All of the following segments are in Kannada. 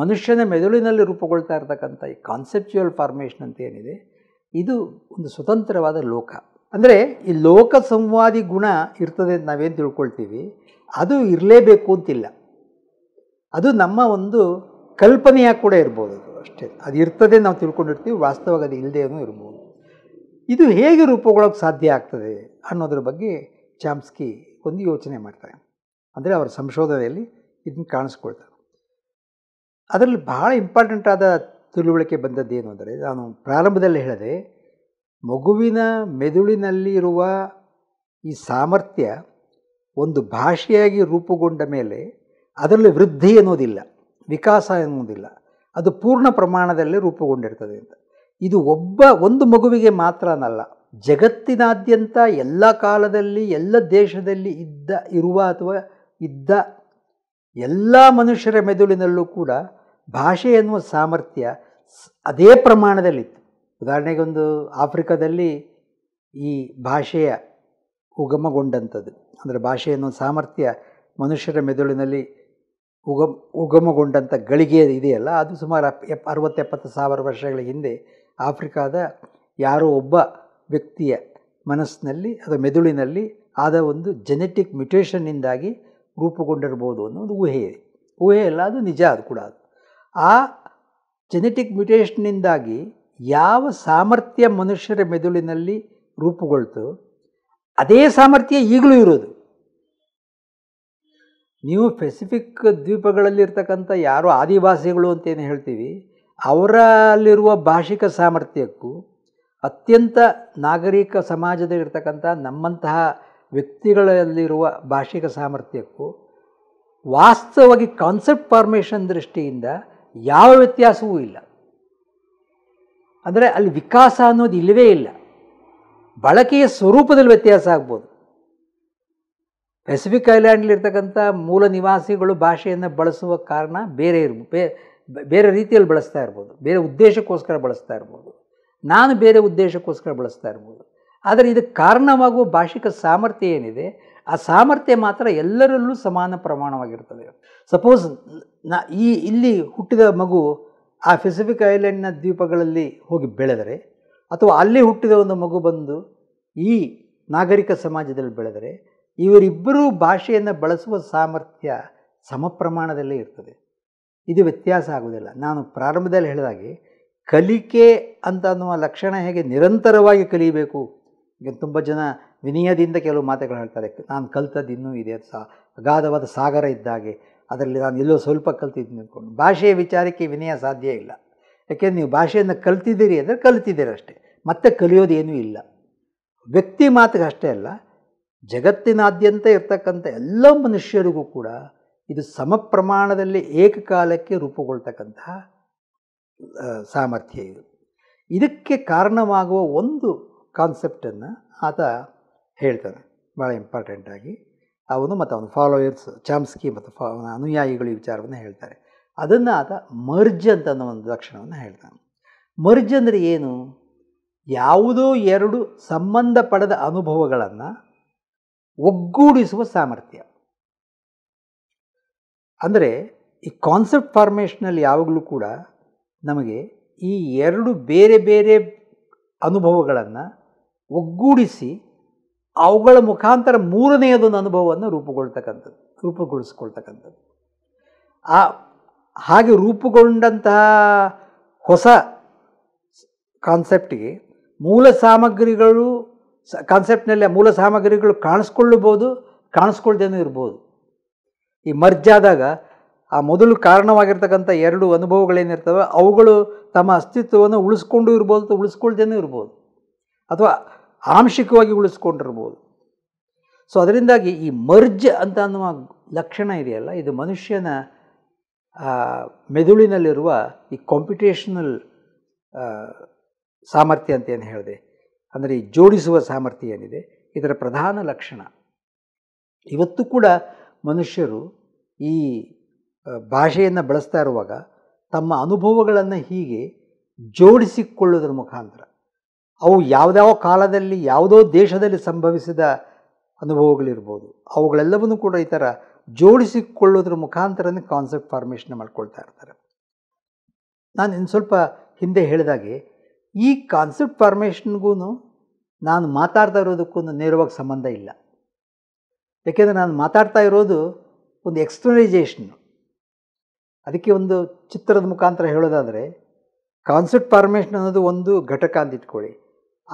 ಮನುಷ್ಯನ ಮೆದುಳಿನಲ್ಲಿ ರೂಪುಗೊಳ್ತಾ ಇರ್ತಕ್ಕಂಥ ಈ ಕಾನ್ಸೆಪ್ಚುಯಲ್ ಫಾರ್ಮೇಷನ್ ಅಂತ ಏನಿದೆ ಇದು ಒಂದು ಸ್ವತಂತ್ರವಾದ ಲೋಕ ಅಂದರೆ ಈ ಲೋಕ ಸಂವಾದಿ ಗುಣ ಇರ್ತದೆ ಅಂತ ನಾವೇನು ತಿಳ್ಕೊಳ್ತೀವಿ ಅದು ಇರಲೇಬೇಕು ಅಂತಿಲ್ಲ ಅದು ನಮ್ಮ ಒಂದು ಕಲ್ಪನೆಯ ಕೂಡ ಇರ್ಬೋದು ಅದು ಅಷ್ಟೇ ಅದು ಇರ್ತದೆ ನಾವು ತಿಳ್ಕೊಂಡಿರ್ತೀವಿ ವಾಸ್ತವವಾಗಿ ಅದು ಇಲ್ಲದೇನೂ ಇರ್ಬೋದು ಇದು ಹೇಗೆ ರೂಪುಗೊಳಕ್ಕೆ ಸಾಧ್ಯ ಆಗ್ತದೆ ಅನ್ನೋದ್ರ ಬಗ್ಗೆ ಚಾಮ್ಸ್ಕಿ ಒಂದು ಯೋಚನೆ ಮಾಡ್ತಾರೆ ಅಂದರೆ ಅವರ ಸಂಶೋಧನೆಯಲ್ಲಿ ಇದನ್ನು ಕಾಣಿಸ್ಕೊಳ್ತಾರೆ ಅದರಲ್ಲಿ ಬಹಳ ಇಂಪಾರ್ಟೆಂಟ್ ಆದ ತಿಳುವಳಿಕೆ ಬಂದದ್ದೇನು ಅಂದರೆ ನಾನು ಪ್ರಾರಂಭದಲ್ಲಿ ಹೇಳಿದೆ ಮಗುವಿನ ಮೆದುಳಿನಲ್ಲಿ ಇರುವ ಈ ಸಾಮರ್ಥ್ಯ ಒಂದು ಭಾಷೆಯಾಗಿ ರೂಪುಗೊಂಡ ಮೇಲೆ ಅದರಲ್ಲಿ ವೃದ್ಧಿ ಅನ್ನೋದಿಲ್ಲ ವಿಕಾಸ ಎನ್ನುವುದಿಲ್ಲ ಅದು ಪೂರ್ಣ ಪ್ರಮಾಣದಲ್ಲಿ ರೂಪುಗೊಂಡಿರ್ತದೆ ಅಂತ ಇದು ಒಬ್ಬ ಒಂದು ಮಗುವಿಗೆ ಮಾತ್ರ ಅನ್ನಲ್ಲ ಜಗತ್ತಿನಾದ್ಯಂತ ಎಲ್ಲ ಕಾಲದಲ್ಲಿ ಎಲ್ಲ ದೇಶದಲ್ಲಿ ಇದ್ದ ಇರುವ ಅಥವಾ ಇದ್ದ ಎಲ್ಲ ಮನುಷ್ಯರ ಮೆದುಳಿನಲ್ಲೂ ಕೂಡ ಭಾಷೆ ಎನ್ನುವ ಸಾಮರ್ಥ್ಯ ಅದೇ ಪ್ರಮಾಣದಲ್ಲಿತ್ತು ಉದಾಹರಣೆಗೆ ಒಂದು ಆಫ್ರಿಕಾದಲ್ಲಿ ಈ ಭಾಷೆಯ ಉಗಮಗೊಂಡಂಥದ್ದು ಅಂದರೆ ಭಾಷೆ ಎನ್ನುವ ಸಾಮರ್ಥ್ಯ ಮನುಷ್ಯರ ಮೆದುಳಿನಲ್ಲಿ ಉಗಮ್ ಉಗಮಗೊಂಡಂಥ ಗಳಿಗೆ ಇದೆಯಲ್ಲ ಅದು ಸುಮಾರು ಎಪ್ ಅರವತ್ತೆಪ್ಪತ್ತು ಸಾವಿರ ವರ್ಷಗಳ ಹಿಂದೆ ಆಫ್ರಿಕಾದ ಯಾರೋ ಒಬ್ಬ ವ್ಯಕ್ತಿಯ ಮನಸ್ಸಿನಲ್ಲಿ ಅಥವಾ ಮೆದುಳಿನಲ್ಲಿ ಆದ ಒಂದು ಜೆನೆಟಿಕ್ ಮ್ಯುಟೇಷನ್ನಿಂದಾಗಿ ರೂಪುಗೊಂಡಿರ್ಬೋದು ಅನ್ನೋ ಒಂದು ಊಹೆ ಇದೆ ಊಹೆ ಅಲ್ಲ ಅದು ನಿಜ ಅದು ಕೂಡ ಅದು ಆ ಜೆನೆಟಿಕ್ ಮ್ಯುಟೇಷನ್ನಿಂದಾಗಿ ಯಾವ ಸಾಮರ್ಥ್ಯ ಮನುಷ್ಯರ ಮೆದುಳಿನಲ್ಲಿ ರೂಪುಗೊಳ್ತು ಅದೇ ಸಾಮರ್ಥ್ಯ ಈಗಲೂ ಇರೋದು ನೀವು ಪೆಸಿಫಿಕ್ ದ್ವೀಪಗಳಲ್ಲಿರ್ತಕ್ಕಂಥ ಯಾರೋ ಆದಿವಾಸಿಗಳು ಅಂತೇನು ಹೇಳ್ತೀವಿ ಅವರಲ್ಲಿರುವ ಭಾಷಿಕ ಸಾಮರ್ಥ್ಯಕ್ಕೂ ಅತ್ಯಂತ ನಾಗರಿಕ ಸಮಾಜದಲ್ಲಿರ್ತಕ್ಕಂಥ ನಮ್ಮಂತಹ ವ್ಯಕ್ತಿಗಳಲ್ಲಿರುವ ಭಾಷಿಕ ಸಾಮರ್ಥ್ಯಕ್ಕೂ ವಾಸ್ತವವಾಗಿ ಕಾನ್ಸೆಪ್ಟ್ ಫಾರ್ಮೇಷನ್ ದೃಷ್ಟಿಯಿಂದ ಯಾವ ವ್ಯತ್ಯಾಸವೂ ಇಲ್ಲ ಅಂದರೆ ಅಲ್ಲಿ ವಿಕಾಸ ಅನ್ನೋದು ಇಲ್ಲವೇ ಇಲ್ಲ ಬಳಕೆಯ ಸ್ವರೂಪದಲ್ಲಿ ವ್ಯತ್ಯಾಸ ಆಗ್ಬೋದು ಪೆಸಿಫಿಕ್ ಐಲ್ಯಾಂಡ್ಲಿರ್ತಕ್ಕಂಥ ಮೂಲ ನಿವಾಸಿಗಳು ಭಾಷೆಯನ್ನು ಬಳಸುವ ಕಾರಣ ಬೇರೆ ಬೇ ಬೇರೆ ರೀತಿಯಲ್ಲಿ ಬಳಸ್ತಾ ಇರ್ಬೋದು ಬೇರೆ ಉದ್ದೇಶಕ್ಕೋಸ್ಕರ ಬಳಸ್ತಾ ಇರ್ಬೋದು ನಾನು ಬೇರೆ ಉದ್ದೇಶಕ್ಕೋಸ್ಕರ ಬಳಸ್ತಾ ಇರ್ಬೋದು ಆದರೆ ಇದಕ್ಕೆ ಕಾರಣವಾಗುವ ಭಾಷಿಕ ಸಾಮರ್ಥ್ಯ ಏನಿದೆ ಆ ಸಾಮರ್ಥ್ಯ ಮಾತ್ರ ಎಲ್ಲರಲ್ಲೂ ಸಮಾನ ಪ್ರಮಾಣವಾಗಿರ್ತದೆ ಸಪೋಸ್ ನಾ ಈ ಇಲ್ಲಿ ಹುಟ್ಟಿದ ಮಗು ಆ ಪೆಸಿಫಿಕ್ ಐಲ್ಯಾಂಡ್ನ ದ್ವೀಪಗಳಲ್ಲಿ ಹೋಗಿ ಬೆಳೆದರೆ ಅಥವಾ ಅಲ್ಲಿ ಹುಟ್ಟಿದ ಒಂದು ಮಗು ಬಂದು ಈ ನಾಗರಿಕ ಸಮಾಜದಲ್ಲಿ ಬೆಳೆದರೆ ಇವರಿಬ್ಬರೂ ಭಾಷೆಯನ್ನು ಬಳಸುವ ಸಾಮರ್ಥ್ಯ ಸಮ ಪ್ರಮಾಣದಲ್ಲೇ ಇರ್ತದೆ ಇದು ವ್ಯತ್ಯಾಸ ಆಗುವುದಿಲ್ಲ ನಾನು ಪ್ರಾರಂಭದಲ್ಲಿ ಹೇಳಿದಾಗೆ ಕಲಿಕೆ ಅಂತ ಅನ್ನುವ ಲಕ್ಷಣ ಹೇಗೆ ನಿರಂತರವಾಗಿ ಕಲಿಯಬೇಕು ಈಗ ತುಂಬ ಜನ ವಿನಯದಿಂದ ಕೆಲವು ಮಾತುಗಳು ಹೇಳ್ತಾರೆ ನಾನು ಕಲ್ತದ್ದು ಇನ್ನೂ ಇದೆ ಅದು ಸಹ ಅಗಾಧವಾದ ಸಾಗರ ಇದ್ದಾಗೆ ಅದರಲ್ಲಿ ನಾನು ಎಲ್ಲೋ ಸ್ವಲ್ಪ ಕಲ್ತಿದ್ದೀನಿ ಅಂದ್ಕೊಂಡು ಭಾಷೆಯ ವಿಚಾರಕ್ಕೆ ವಿನಯ ಸಾಧ್ಯ ಇಲ್ಲ ಯಾಕೆಂದರೆ ನೀವು ಭಾಷೆಯನ್ನು ಕಲ್ತಿದ್ದೀರಿ ಅಂದರೆ ಕಲ್ತಿದ್ದೀರಿ ಅಷ್ಟೇ ಮತ್ತೆ ಕಲಿಯೋದೇನೂ ಇಲ್ಲ ವ್ಯಕ್ತಿ ಮಾತಿಗೆ ಅಷ್ಟೇ ಅಲ್ಲ ಜಗತ್ತಿನಾದ್ಯಂತ ಇರ್ತಕ್ಕಂಥ ಎಲ್ಲ ಮನುಷ್ಯರಿಗೂ ಕೂಡ ಇದು ಸಮ ಪ್ರಮಾಣದಲ್ಲಿ ಏಕಕಾಲಕ್ಕೆ ರೂಪುಗೊಳ್ತಕ್ಕಂತಹ ಸಾಮರ್ಥ್ಯ ಇದು ಇದಕ್ಕೆ ಕಾರಣವಾಗುವ ಒಂದು ಕಾನ್ಸೆಪ್ಟನ್ನು ಆತ ಹೇಳ್ತಾನೆ ಭಾಳ ಇಂಪಾರ್ಟೆಂಟಾಗಿ ಅವನು ಮತ್ತು ಅವನ ಫಾಲೋಯರ್ಸ್ ಚಾಮ್ಸ್ಕಿ ಮತ್ತು ಫಾ ಅನುಯಾಯಿಗಳು ಈ ವಿಚಾರವನ್ನು ಹೇಳ್ತಾರೆ ಅದನ್ನು ಆತ ಮರ್ಜ್ ಅಂತ ಅನ್ನೋ ಒಂದು ಲಕ್ಷಣವನ್ನು ಹೇಳ್ತಾನೆ ಮರ್ಜ್ ಅಂದರೆ ಏನು ಯಾವುದೋ ಎರಡು ಸಂಬಂಧ ಪಡೆದ ಅನುಭವಗಳನ್ನು ಒಗ್ಗೂಡಿಸುವ ಸಾಮರ್ಥ್ಯ ಅಂದರೆ ಈ ಕಾನ್ಸೆಪ್ಟ್ ಫಾರ್ಮೇಷನಲ್ಲಿ ಯಾವಾಗಲೂ ಕೂಡ ನಮಗೆ ಈ ಎರಡು ಬೇರೆ ಬೇರೆ ಅನುಭವಗಳನ್ನು ಒಗ್ಗೂಡಿಸಿ ಅವುಗಳ ಮುಖಾಂತರ ಮೂರನೆಯದೊಂದು ಅನುಭವವನ್ನು ರೂಪುಗೊಳ್ತಕ್ಕಂಥದ್ದು ರೂಪುಗೊಳಿಸ್ಕೊಳ್ತಕ್ಕಂಥದ್ದು ಆ ಹಾಗೆ ರೂಪುಗೊಂಡಂತಹ ಹೊಸ ಕಾನ್ಸೆಪ್ಟಿಗೆ ಮೂಲ ಸಾಮಗ್ರಿಗಳು ಸ ಕಾನ್ಸೆಪ್ಟ್ನಲ್ಲಿ ಮೂಲ ಸಾಮಗ್ರಿಗಳು ಕಾಣಿಸ್ಕೊಳ್ಳಬೋದು ಕಾಣಿಸ್ಕೊಳ್ದೇನೂ ಇರ್ಬೋದು ಈ ಮರ್ಜಾದಾಗ ಆ ಮೊದಲು ಕಾರಣವಾಗಿರ್ತಕ್ಕಂಥ ಎರಡು ಅನುಭವಗಳೇನಿರ್ತವೆ ಅವುಗಳು ತಮ್ಮ ಅಸ್ತಿತ್ವವನ್ನು ಉಳಿಸ್ಕೊಂಡು ಇರ್ಬೋದು ಉಳಿಸ್ಕೊಳ್ದೇನೂ ಇರ್ಬೋದು ಅಥವಾ ಆಂಶಿಕವಾಗಿ ಉಳಿಸ್ಕೊಂಡಿರ್ಬೋದು ಸೊ ಅದರಿಂದಾಗಿ ಈ ಮರ್ಜ್ ಅಂತ ಅನ್ನುವ ಲಕ್ಷಣ ಇದೆಯಲ್ಲ ಇದು ಮನುಷ್ಯನ ಮೆದುಳಿನಲ್ಲಿರುವ ಈ ಕಾಂಪಿಟೇಷನಲ್ ಸಾಮರ್ಥ್ಯ ಅಂತ ಏನು ಹೇಳಿದೆ ಅಂದರೆ ಈ ಜೋಡಿಸುವ ಸಾಮರ್ಥ್ಯ ಏನಿದೆ ಇದರ ಪ್ರಧಾನ ಲಕ್ಷಣ ಇವತ್ತು ಕೂಡ ಮನುಷ್ಯರು ಈ ಭಾಷೆಯನ್ನು ಬಳಸ್ತಾ ಇರುವಾಗ ತಮ್ಮ ಅನುಭವಗಳನ್ನು ಹೀಗೆ ಜೋಡಿಸಿಕೊಳ್ಳೋದ್ರ ಮುಖಾಂತರ ಅವು ಯಾವುದ್ಯಾವ ಕಾಲದಲ್ಲಿ ಯಾವುದೋ ದೇಶದಲ್ಲಿ ಸಂಭವಿಸಿದ ಅನುಭವಗಳಿರ್ಬೋದು ಅವುಗಳೆಲ್ಲವನ್ನೂ ಕೂಡ ಈ ಥರ ಜೋಡಿಸಿಕೊಳ್ಳೋದ್ರ ಮುಖಾಂತರನೇ ಕಾನ್ಸೆಪ್ಟ್ ಫಾರ್ಮೇಷನ್ ಮಾಡ್ಕೊಳ್ತಾ ಇರ್ತಾರೆ ನಾನು ಇನ್ನು ಸ್ವಲ್ಪ ಹಿಂದೆ ಹೇಳಿದಾಗೆ ಈ ಕಾನ್ಸೆಪ್ಟ್ ಫಾರ್ಮೇಷನ್ಗೂ ನಾನು ಮಾತಾಡ್ತಾ ಇರೋದಕ್ಕೂ ನೇರವಾಗಿ ಸಂಬಂಧ ಇಲ್ಲ ಯಾಕೆಂದರೆ ನಾನು ಮಾತಾಡ್ತಾ ಇರೋದು ಒಂದು ಎಕ್ಸ್ಟರ್ನಲೈಸೇಷನ್ನು ಅದಕ್ಕೆ ಒಂದು ಚಿತ್ರದ ಮುಖಾಂತರ ಹೇಳೋದಾದರೆ ಕಾನ್ಸೆಪ್ಟ್ ಫಾರ್ಮೇಷನ್ ಅನ್ನೋದು ಒಂದು ಘಟಕ ಅಂತ ಇಟ್ಕೊಳ್ಳಿ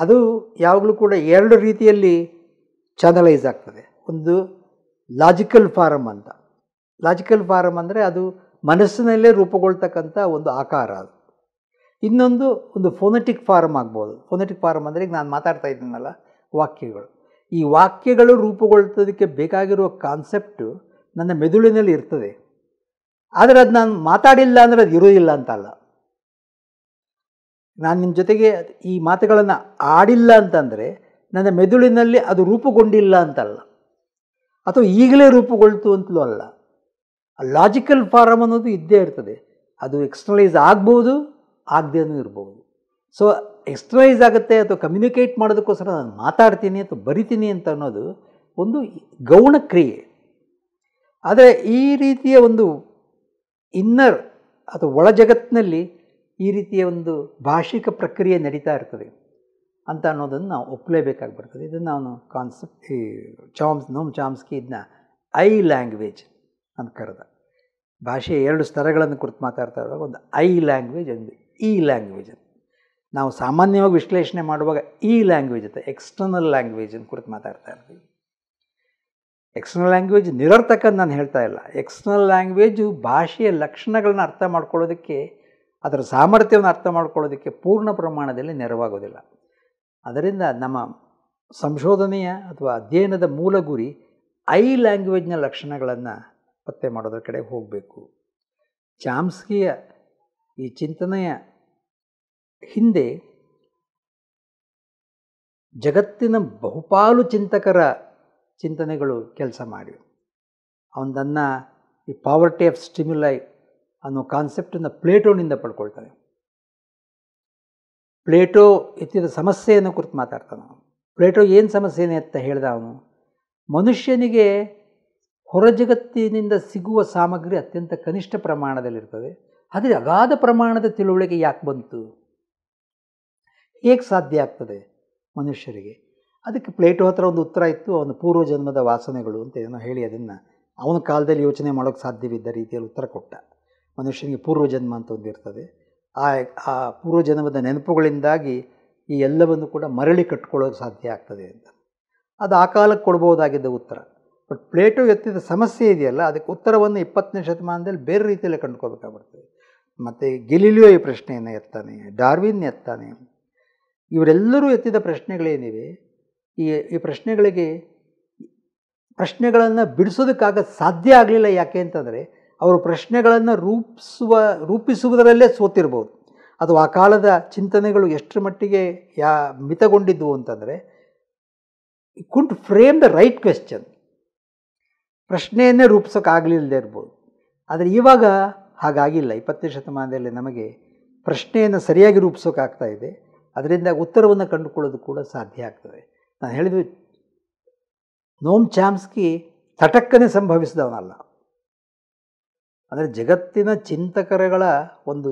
ಅದು ಯಾವಾಗಲೂ ಕೂಡ ಎರಡು ರೀತಿಯಲ್ಲಿ ಚಾನಲೈಸ್ ಆಗ್ತದೆ ಒಂದು ಲಾಜಿಕಲ್ ಫಾರಮ್ ಅಂತ ಲಾಜಿಕಲ್ ಫಾರಮ್ ಅಂದರೆ ಅದು ಮನಸ್ಸಿನಲ್ಲೇ ರೂಪುಗೊಳ್ತಕ್ಕಂಥ ಒಂದು ಆಕಾರ ಅದು ಇನ್ನೊಂದು ಒಂದು ಫೋನೆಟಿಕ್ ಫಾರಮ್ ಆಗ್ಬೋದು ಫೋನೆಟಿಕ್ ಫಾರಮ್ ಅಂದರೆ ಈಗ ನಾನು ಮಾತಾಡ್ತಾ ಇದ್ದೀನಲ್ಲ ವಾಕ್ಯಗಳು ಈ ವಾಕ್ಯಗಳು ರೂಪುಗೊಳ್ತೋದಕ್ಕೆ ಬೇಕಾಗಿರುವ ಕಾನ್ಸೆಪ್ಟು ನನ್ನ ಮೆದುಳಿನಲ್ಲಿ ಇರ್ತದೆ ಆದರೆ ಅದು ನಾನು ಮಾತಾಡಿಲ್ಲ ಅಂದರೆ ಅದು ಇರೋದಿಲ್ಲ ಅಂತಲ್ಲ ನಾನು ನಿಮ್ಮ ಜೊತೆಗೆ ಈ ಮಾತುಗಳನ್ನು ಆಡಿಲ್ಲ ಅಂತಂದರೆ ನನ್ನ ಮೆದುಳಿನಲ್ಲಿ ಅದು ರೂಪುಗೊಂಡಿಲ್ಲ ಅಂತಲ್ಲ ಅಥವಾ ಈಗಲೇ ರೂಪುಗೊಳ್ತು ಅಂತಲೂ ಅಲ್ಲ ಲಾಜಿಕಲ್ ಫಾರಮ್ ಅನ್ನೋದು ಇದ್ದೇ ಇರ್ತದೆ ಅದು ಎಕ್ಸ್ಟರ್ನಲೈಸ್ ಆಗ್ಬೋದು ಆಗದೇನೂ ಇರ್ಬೋದು ಸೊ ಎಕ್ಸ್ಟರ್ನಲೈಸ್ ಆಗುತ್ತೆ ಅಥವಾ ಕಮ್ಯುನಿಕೇಟ್ ಮಾಡೋದಕ್ಕೋಸ್ಕರ ನಾನು ಮಾತಾಡ್ತೀನಿ ಅಥವಾ ಬರಿತೀನಿ ಅಂತ ಅನ್ನೋದು ಒಂದು ಗೌಣ ಕ್ರಿಯೆ ಆದರೆ ಈ ರೀತಿಯ ಒಂದು ಇನ್ನರ್ ಅಥವಾ ಒಳ ಜಗತ್ತಿನಲ್ಲಿ ಈ ರೀತಿಯ ಒಂದು ಭಾಷಿಕ ಪ್ರಕ್ರಿಯೆ ನಡೀತಾ ಇರ್ತದೆ ಅಂತ ಅನ್ನೋದನ್ನು ನಾವು ಒಪ್ಪಲೇಬೇಕಾಗಿ ಬರ್ತದೆ ಇದನ್ನು ನಾನು ಕಾನ್ಸೆಪ್ಟ್ ಈ ಚಾಮ್ಸ್ ನೋಮ್ ಚಾಮ್ಸ್ಕಿ ಇದನ್ನ ಐ ಲ್ಯಾಂಗ್ವೇಜ್ ಅಂತ ಕರೆದ ಭಾಷೆಯ ಎರಡು ಸ್ತರಗಳನ್ನು ಕುರಿತು ಮಾತಾಡ್ತಾ ಇರುವಾಗ ಒಂದು ಐ ಲ್ಯಾಂಗ್ವೇಜ್ ಒಂದು ಇ ಲ್ಯಾಂಗ್ವೇಜ್ ಅಂತ ನಾವು ಸಾಮಾನ್ಯವಾಗಿ ವಿಶ್ಲೇಷಣೆ ಮಾಡುವಾಗ ಈ ಲ್ಯಾಂಗ್ವೇಜ್ ಅಂತ ಎಕ್ಸ್ಟರ್ನಲ್ ಲ್ಯಾಂಗ್ವೇಜ್ ಅಂತ ಕುರಿತು ಮಾತಾಡ್ತಾ ಇರ್ತೀವಿ ಎಕ್ಸ್ಟರ್ನಲ್ ಲ್ಯಾಂಗ್ವೇಜ್ ನಿರರ್ಥಕ ನಾನು ಹೇಳ್ತಾ ಇಲ್ಲ ಎಕ್ಸ್ಟರ್ನಲ್ ಲ್ಯಾಂಗ್ವೇಜು ಭಾಷೆಯ ಲಕ್ಷಣಗಳನ್ನ ಅರ್ಥ ಮಾಡ್ಕೊಳ್ಳೋದಕ್ಕೆ ಅದರ ಸಾಮರ್ಥ್ಯವನ್ನು ಅರ್ಥ ಮಾಡ್ಕೊಳ್ಳೋದಕ್ಕೆ ಪೂರ್ಣ ಪ್ರಮಾಣದಲ್ಲಿ ನೆರವಾಗೋದಿಲ್ಲ ಅದರಿಂದ ನಮ್ಮ ಸಂಶೋಧನೆಯ ಅಥವಾ ಅಧ್ಯಯನದ ಮೂಲ ಗುರಿ ಐ ಲ್ಯಾಂಗ್ವೇಜ್ನ ಲಕ್ಷಣಗಳನ್ನು ಪತ್ತೆ ಮಾಡೋದ್ರ ಕಡೆ ಹೋಗಬೇಕು ಚಾಮ್ಸ್ಕಿಯ ಈ ಚಿಂತನೆಯ ಹಿಂದೆ ಜಗತ್ತಿನ ಬಹುಪಾಲು ಚಿಂತಕರ ಚಿಂತನೆಗಳು ಕೆಲಸ ಮಾಡಿವೆ ಅವನದನ್ನು ಈ ಪಾವರ್ಟಿ ಆಫ್ ಸ್ಟಿಮ್ಯುಲೈ ಅನ್ನೋ ಕಾನ್ಸೆಪ್ಟನ್ನು ಪ್ಲೇಟೋನಿಂದ ಪಡ್ಕೊಳ್ತಾನೆ ಪ್ಲೇಟೋ ಎತ್ತಿದ ಸಮಸ್ಯೆಯನ್ನು ಕುರಿತು ಮಾತಾಡ್ತಾನೆ ಪ್ಲೇಟೋ ಏನು ಸಮಸ್ಯೆನೇ ಅಂತ ಹೇಳಿದ ಅವನು ಮನುಷ್ಯನಿಗೆ ಹೊರಜಗತ್ತಿನಿಂದ ಸಿಗುವ ಸಾಮಗ್ರಿ ಅತ್ಯಂತ ಕನಿಷ್ಠ ಪ್ರಮಾಣದಲ್ಲಿರ್ತದೆ ಆದರೆ ಅಗಾಧ ಪ್ರಮಾಣದ ತಿಳುವಳಿಕೆ ಯಾಕೆ ಬಂತು ಹೇಗೆ ಸಾಧ್ಯ ಆಗ್ತದೆ ಮನುಷ್ಯರಿಗೆ ಅದಕ್ಕೆ ಪ್ಲೇಟೋ ಹತ್ರ ಒಂದು ಉತ್ತರ ಇತ್ತು ಅವನ ಪೂರ್ವಜನ್ಮದ ವಾಸನೆಗಳು ಅಂತ ಏನೋ ಹೇಳಿ ಅದನ್ನು ಅವನ ಕಾಲದಲ್ಲಿ ಯೋಚನೆ ಮಾಡೋಕ್ಕೆ ಸಾಧ್ಯವಿದ್ದ ರೀತಿಯಲ್ಲಿ ಉತ್ತರ ಕೊಟ್ಟ ಮನುಷ್ಯನಿಗೆ ಪೂರ್ವಜನ್ಮ ಅಂತ ಒಂದಿರ್ತದೆ ಆ ಆ ಪೂರ್ವಜನ್ಮದ ನೆನಪುಗಳಿಂದಾಗಿ ಈ ಎಲ್ಲವನ್ನು ಕೂಡ ಮರಳಿ ಕಟ್ಕೊಳ್ಳೋಕೆ ಸಾಧ್ಯ ಆಗ್ತದೆ ಅಂತ ಅದು ಆ ಕಾಲಕ್ಕೆ ಕೊಡ್ಬೋದಾಗಿದ್ದ ಉತ್ತರ ಬಟ್ ಪ್ಲೇಟೋ ಎತ್ತಿದ ಸಮಸ್ಯೆ ಇದೆಯಲ್ಲ ಅದಕ್ಕೆ ಉತ್ತರವನ್ನು ಇಪ್ಪತ್ತನೇ ಶತಮಾನದಲ್ಲಿ ಬೇರೆ ರೀತಿಯಲ್ಲಿ ಕಂಡುಕೋಬೇಕಾಗ್ಬಿಡ್ತದೆ ಮತ್ತು ಗೆಲಿಲಿಯೋ ಈ ಪ್ರಶ್ನೆಯನ್ನು ಎತ್ತಾನೆ ಡಾರ್ವಿನ್ ಎತ್ತಾನೆ ಇವರೆಲ್ಲರೂ ಎತ್ತಿದ ಪ್ರಶ್ನೆಗಳೇನಿವೆ ಈ ಈ ಪ್ರಶ್ನೆಗಳಿಗೆ ಪ್ರಶ್ನೆಗಳನ್ನು ಬಿಡಿಸೋದಕ್ಕಾಗ ಸಾಧ್ಯ ಆಗಲಿಲ್ಲ ಯಾಕೆ ಅಂತಂದರೆ ಅವರು ಪ್ರಶ್ನೆಗಳನ್ನು ರೂಪಿಸುವ ರೂಪಿಸುವುದರಲ್ಲೇ ಸೋತಿರ್ಬೋದು ಅದು ಆ ಕಾಲದ ಚಿಂತನೆಗಳು ಎಷ್ಟರ ಮಟ್ಟಿಗೆ ಯಾ ಮಿತಗೊಂಡಿದ್ದವು ಅಂತಂದರೆ couldn't frame the right question ಪ್ರಶ್ನೆಯನ್ನೇ ಆಗಲಿಲ್ಲದೆ ಇರ್ಬೋದು ಆದರೆ ಇವಾಗ ಹಾಗಾಗಿಲ್ಲ ಇಪ್ಪತ್ತನೇ ಶತಮಾನದಲ್ಲಿ ನಮಗೆ ಪ್ರಶ್ನೆಯನ್ನು ಸರಿಯಾಗಿ ರೂಪಿಸೋಕ್ಕಾಗ್ತಾ ಇದೆ ಅದರಿಂದ ಉತ್ತರವನ್ನು ಕಂಡುಕೊಳ್ಳೋದು ಕೂಡ ಸಾಧ್ಯ ಆಗ್ತದೆ ನಾನು ಹೇಳಿದ್ವಿ ನೋಮ್ ಚಾಮ್ಸ್ಕಿ ತಟಕ್ಕನೆ ಸಂಭವಿಸಿದವನಲ್ಲ ಅಂದರೆ ಜಗತ್ತಿನ ಚಿಂತಕರಗಳ ಒಂದು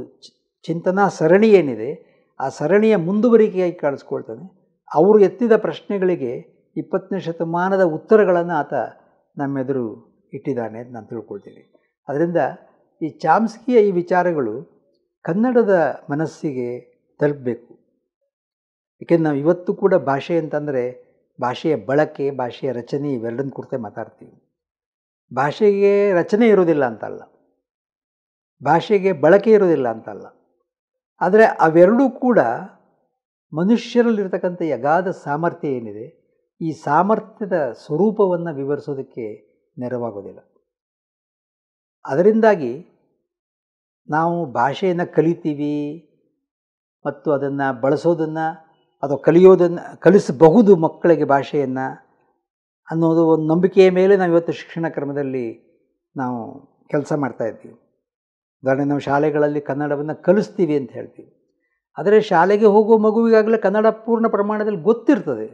ಚಿಂತನಾ ಸರಣಿ ಏನಿದೆ ಆ ಸರಣಿಯ ಮುಂದುವರಿಕೆಯಾಗಿ ಕಾಣಿಸ್ಕೊಳ್ತಾನೆ ಅವರು ಎತ್ತಿದ ಪ್ರಶ್ನೆಗಳಿಗೆ ಇಪ್ಪತ್ತನೇ ಶತಮಾನದ ಉತ್ತರಗಳನ್ನು ಆತ ನಮ್ಮೆದುರು ಇಟ್ಟಿದ್ದಾನೆ ಅಂತ ನಾನು ತಿಳ್ಕೊಳ್ತೀನಿ ಅದರಿಂದ ಈ ಚಾಮ್ಸ್ಕಿಯ ಈ ವಿಚಾರಗಳು ಕನ್ನಡದ ಮನಸ್ಸಿಗೆ ತಲುಪಬೇಕು ಏಕೆಂದ್ರೆ ನಾವು ಇವತ್ತು ಕೂಡ ಭಾಷೆ ಅಂತಂದರೆ ಭಾಷೆಯ ಬಳಕೆ ಭಾಷೆಯ ರಚನೆ ಇವೆರಡನ್ನ ಕುರಿತೇ ಮಾತಾಡ್ತೀವಿ ಭಾಷೆಗೆ ರಚನೆ ಇರೋದಿಲ್ಲ ಅಂತಲ್ಲ ಭಾಷೆಗೆ ಬಳಕೆ ಇರೋದಿಲ್ಲ ಅಂತಲ್ಲ ಆದರೆ ಅವೆರಡೂ ಕೂಡ ಮನುಷ್ಯರಲ್ಲಿರ್ತಕ್ಕಂಥ ಯಗಾದ ಸಾಮರ್ಥ್ಯ ಏನಿದೆ ಈ ಸಾಮರ್ಥ್ಯದ ಸ್ವರೂಪವನ್ನು ವಿವರಿಸೋದಕ್ಕೆ ನೆರವಾಗೋದಿಲ್ಲ ಅದರಿಂದಾಗಿ ನಾವು ಭಾಷೆಯನ್ನು ಕಲಿತೀವಿ ಮತ್ತು ಅದನ್ನು ಬಳಸೋದನ್ನು ಅಥವಾ ಕಲಿಯೋದನ್ನು ಕಲಿಸಬಹುದು ಮಕ್ಕಳಿಗೆ ಭಾಷೆಯನ್ನು ಅನ್ನೋದು ಒಂದು ನಂಬಿಕೆಯ ಮೇಲೆ ನಾವು ಇವತ್ತು ಶಿಕ್ಷಣ ಕ್ರಮದಲ್ಲಿ ನಾವು ಕೆಲಸ ಮಾಡ್ತಾ ಇದ್ದೀವಿ ಉದಾಹರಣೆ ನಾವು ಶಾಲೆಗಳಲ್ಲಿ ಕನ್ನಡವನ್ನು ಕಲಿಸ್ತೀವಿ ಅಂತ ಹೇಳ್ತೀವಿ ಆದರೆ ಶಾಲೆಗೆ ಹೋಗುವ ಮಗುವಿಗಾಗಲೇ ಕನ್ನಡ ಪೂರ್ಣ ಪ್ರಮಾಣದಲ್ಲಿ ಗೊತ್ತಿರ್ತದೆ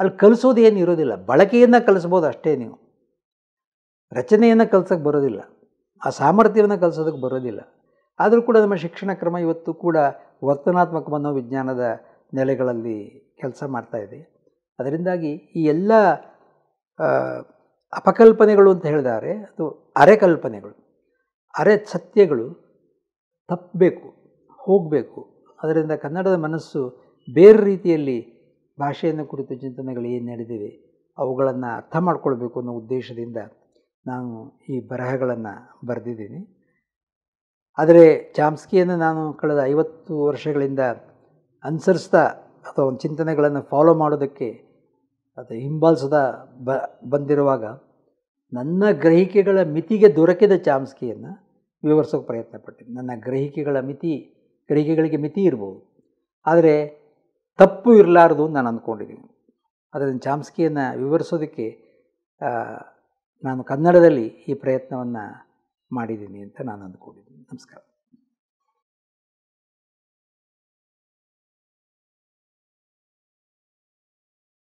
ಅಲ್ಲಿ ಕಲಿಸೋದೇನು ಏನು ಇರೋದಿಲ್ಲ ಬಳಕೆಯನ್ನು ಕಲಿಸ್ಬೋದು ಅಷ್ಟೇ ನೀವು ರಚನೆಯನ್ನು ಕಲಿಸೋಕ್ಕೆ ಬರೋದಿಲ್ಲ ಆ ಸಾಮರ್ಥ್ಯವನ್ನು ಕಲಿಸೋದಕ್ಕೆ ಬರೋದಿಲ್ಲ ಆದರೂ ಕೂಡ ನಮ್ಮ ಶಿಕ್ಷಣ ಕ್ರಮ ಇವತ್ತು ಕೂಡ ವರ್ತನಾತ್ಮಕ ಮನೋವಿಜ್ಞಾನದ ನೆಲೆಗಳಲ್ಲಿ ಕೆಲಸ ಇದೆ ಅದರಿಂದಾಗಿ ಈ ಎಲ್ಲ ಅಪಕಲ್ಪನೆಗಳು ಅಂತ ಹೇಳಿದರೆ ಅದು ಅರೆಕಲ್ಪನೆಗಳು ಅರೆ ಸತ್ಯಗಳು ತಪ್ಪಬೇಕು ಹೋಗಬೇಕು ಅದರಿಂದ ಕನ್ನಡದ ಮನಸ್ಸು ಬೇರೆ ರೀತಿಯಲ್ಲಿ ಭಾಷೆಯನ್ನು ಕುರಿತು ಚಿಂತನೆಗಳು ಏನು ನಡೆದಿವೆ ಅವುಗಳನ್ನು ಅರ್ಥ ಮಾಡ್ಕೊಳ್ಬೇಕು ಅನ್ನೋ ಉದ್ದೇಶದಿಂದ ನಾನು ಈ ಬರಹಗಳನ್ನು ಬರೆದಿದ್ದೀನಿ ಆದರೆ ಚಾಮ್ಸ್ಕಿಯನ್ನು ನಾನು ಕಳೆದ ಐವತ್ತು ವರ್ಷಗಳಿಂದ ಅನುಸರಿಸ್ತಾ ಅಥವಾ ಒಂದು ಚಿಂತನೆಗಳನ್ನು ಫಾಲೋ ಮಾಡೋದಕ್ಕೆ ಅಥವಾ ಹಿಂಬಾಲಿಸದ ಬ ಬಂದಿರುವಾಗ ನನ್ನ ಗ್ರಹಿಕೆಗಳ ಮಿತಿಗೆ ದೊರಕಿದ ಚಾಮ್ಸ್ಕಿಯನ್ನು ವಿವರಿಸೋಕೆ ಪ್ರಯತ್ನ ಪಟ್ಟಿದ್ದೆ ನನ್ನ ಗ್ರಹಿಕೆಗಳ ಮಿತಿ ಗ್ರಹಿಕೆಗಳಿಗೆ ಮಿತಿ ಇರ್ಬೋದು ಆದರೆ ತಪ್ಪು ಇರಲಾರದು ನಾನು ಅಂದ್ಕೊಂಡಿದ್ದೀನಿ ಅದರಿಂದ ಚಾಮ್ಸ್ಕಿಯನ್ನು ವಿವರಿಸೋದಕ್ಕೆ ನಾನು ಕನ್ನಡದಲ್ಲಿ ಈ ಪ್ರಯತ್ನವನ್ನು ಮಾಡಿದ್ದೀನಿ ಅಂತ ನಾನು ಅಂದ್ಕೊಂಡಿದ್ದೀನಿ ನಮಸ್ಕಾರ